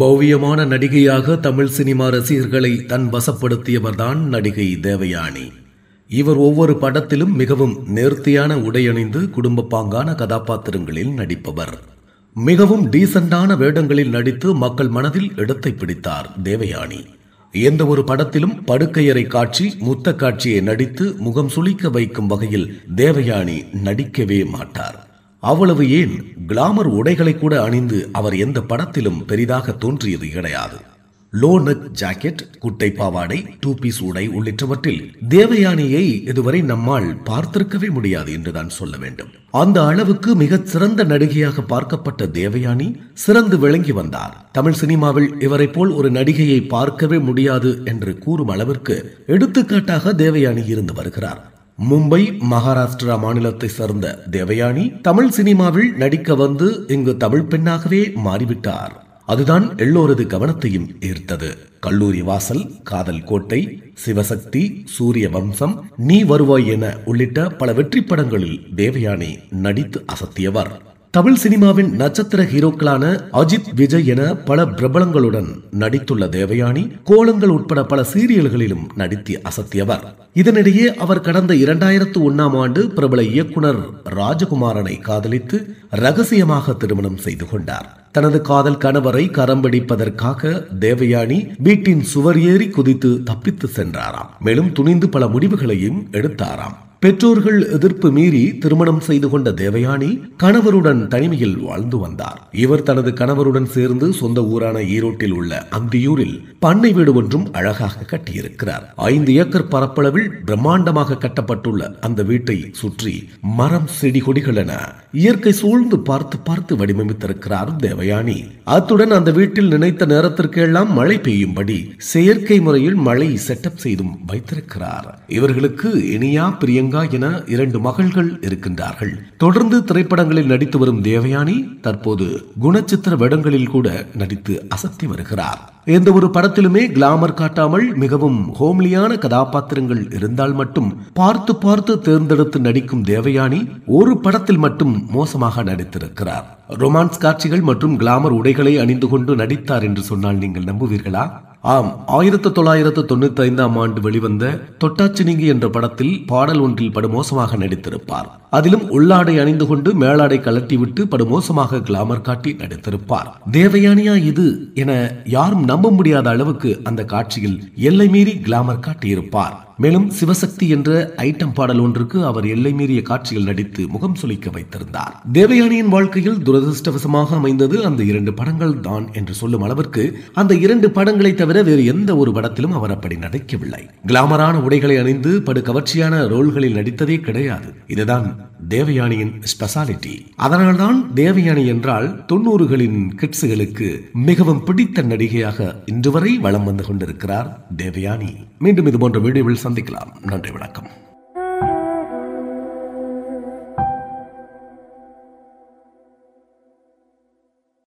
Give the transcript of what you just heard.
பௌவியமான நடிகையாக தமிழ் சினிமா ரசிகர்களை தன் வசப்படுத்தியவர்தான் நடிகை தேவயானி இவர் ஒவ்வொரு படத்திலும் மிகவும் நேர்த்தியான உடையணிந்து குடும்ப பாங்கான கதாபாத்திரங்களில் நடிப்பவர் மிகவும் டீசெண்டான வேடங்களில் நடித்து மக்கள் மனதில் இடத்தை பிடித்தார் தேவயானி எந்த ஒரு படத்திலும் படுக்கையறை காட்சி முத்த காட்சியை நடித்து முகம் சுளிக்க வைக்கும் வகையில் தேவயானி நடிக்கவே மாட்டார் அவ்வளவு ஏன் கிளாமர் உடைகளை கூட அணிந்து அவர் எந்த படத்திலும் பெரிதாக தோன்றியது கிடையாது லோ நெக் ஜாக்கெட் குட்டை பாவாடை டூ பீஸ் உடை உள்ளிட்டவற்றில் தேவயானியை இதுவரை நம்மால் பார்த்திருக்கவே முடியாது என்றுதான் சொல்ல வேண்டும் அந்த அளவுக்கு மிக சிறந்த நடிகையாக பார்க்கப்பட்ட தேவயானி சிறந்து விளங்கி வந்தார் தமிழ் சினிமாவில் இவரை போல் ஒரு நடிகையை பார்க்கவே முடியாது என்று கூறும் அளவிற்கு எடுத்துக்காட்டாக தேவயானி இருந்து வருகிறார் மும்பை மகாராஷ்டிரா மாநிலத்தை சேர்ந்த தேவயானி தமிழ் சினிமாவில் நடிக்க வந்து இங்கு தமிழ் பெண்ணாகவே மாறிவிட்டார் அதுதான் எல்லோரது கவனத்தையும் ஈர்த்தது கல்லூரி வாசல் காதல் கோட்டை சிவசக்தி சூரிய வம்சம் நீ வருவாய் என உள்ளிட்ட பல வெற்றி படங்களில் தேவயானி நடித்து அசத்தியவர் தமிழ் சினிமாவின் நட்சத்திர ஹீரோக்களான அஜித் விஜய் என பல பிரபலங்களுடன் நடித்துள்ள தேவயானி கோலங்கள் உட்பட பல சீரியல்களிலும் நடித்து அசத்தியவர் இதனிடையே அவர் கடந்த இரண்டாயிரத்து ஒன்னாம் ஆண்டு பிரபல இயக்குனர் ராஜகுமாரனை காதலித்து ரகசியமாக திருமணம் செய்து கொண்டார் தனது காதல் கணவரை கரம்படிப்பதற்காக தேவயானி வீட்டின் சுவர் ஏறி குதித்து தப்பித்து சென்றாராம் மேலும் துணிந்து பல முடிவுகளையும் எடுத்தாராம் பெற்றோர்கள் எதிர்ப்பு மீறி திருமணம் செய்து கொண்ட தேவயானி கணவருடன் தனிமையில் வாழ்ந்து வந்தார் இவர் தனது கணவருடன் சேர்ந்து சொந்த ஊரான ஈரோட்டில் உள்ள அந்தியூரில் பண்ணை வீடு ஒன்றும் அழகாக கட்டியிருக்கிறார் ஐந்து ஏக்கர் பரப்பளவில் பிரம்மாண்டமாக கட்டப்பட்டுள்ள அந்த வீட்டை சுற்றி மரம் செடி கொடிகள் என இயற்கை சூழ்ந்து பார்த்து பார்த்து வடிவமைத்திருக்கிறார் தேவயானி அத்துடன் அந்த வீட்டில் நினைத்த நேரத்திற்கெல்லாம் மழை பெய்யும்படி செயற்கை முறையில் மழை செட்டப் செய்தும் வைத்திருக்கிறார் இவர்களுக்கு இனியா பிரியங்க பிரியங்கா என இரண்டு மகள்கள் இருக்கின்றார்கள் தொடர்ந்து திரைப்படங்களில் நடித்து வரும் தேவயானி தற்போது குணச்சித்திர வேடங்களில் கூட நடித்து அசத்தி வருகிறார் எந்த ஒரு படத்திலுமே கிளாமர் காட்டாமல் மிகவும் ஹோம்லியான கதாபாத்திரங்கள் இருந்தால் மட்டும் பார்த்து பார்த்து தேர்ந்தெடுத்து நடிக்கும் தேவயானி ஒரு படத்தில் மட்டும் மோசமாக நடித்திருக்கிறார் ரொமான்ஸ் காட்சிகள் மற்றும் கிளாமர் உடைகளை அணிந்து கொண்டு நடித்தார் என்று சொன்னால் நீங்கள் நம்புவீர்களா ஆம் ஆயிரத்தி தொள்ளாயிரத்து தொண்ணூத்தி ஐந்தாம் ஆண்டு வெளிவந்த தொட்டாச்சினிங்கி என்ற படத்தில் பாடல் ஒன்றில் படுமோசமாக நடித்திருப்பார் அதிலும் உள்ளாடை அணிந்து கொண்டு மேலாடை கலட்டிவிட்டு படுமோசமாக கிளாமர் காட்டி நடித்திருப்பார் தேவயானியா இது என யாரும் நம்ப முடியாத அளவுக்கு அந்த காட்சியில் எல்லை மீறி கிளாமர் காட்டியிருப்பார் மேலும் சிவசக்தி என்ற ஐட்டம் பாடல் ஒன்றுக்கு அவர் எல்லை மீறிய காட்சிகள் நடித்து முகம் சுளிக்க வைத்திருந்தார் தேவயானியின் வாழ்க்கையில் துரதிருஷ்டவசமாக அமைந்தது அந்த இரண்டு படங்கள் தான் என்று சொல்லும் அளவிற்கு அந்த இரண்டு படங்களை தவிர வேறு எந்த ஒரு படத்திலும் அவர் அப்படி நடிக்கவில்லை கிளாமரான உடைகளை அணிந்து படு கவர்ச்சியான ரோல்களில் நடித்ததே கிடையாது இதுதான் தேவயானியின் ஸ்பெஷாலிட்டி அதனால்தான் தேவயானி என்றால் தொண்ணூறுகளின் கிட்ஸுகளுக்கு மிகவும் பிடித்த நடிகையாக இன்று வரை வளம் வந்து கொண்டிருக்கிறார் தேவயானி மீண்டும் இது போன்ற வீடியோவில் சந்திக்கலாம் நன்றி வணக்கம்